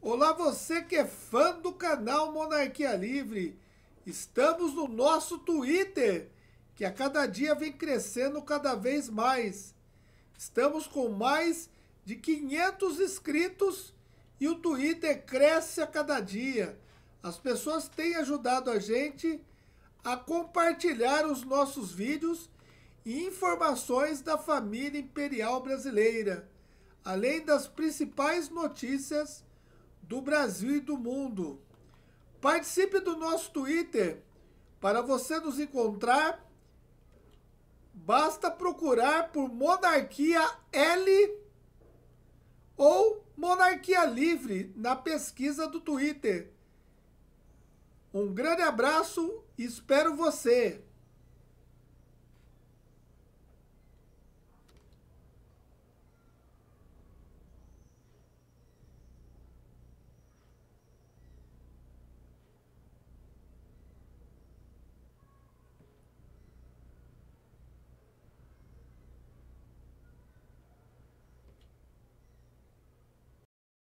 Olá você que é fã do canal Monarquia Livre. Estamos no nosso Twitter, que a cada dia vem crescendo cada vez mais. Estamos com mais de 500 inscritos e o Twitter cresce a cada dia. As pessoas têm ajudado a gente a compartilhar os nossos vídeos e informações da família imperial brasileira, além das principais notícias do Brasil e do mundo. Participe do nosso Twitter. Para você nos encontrar, basta procurar por Monarquia L ou Monarquia Livre na pesquisa do Twitter. Um grande abraço e espero você!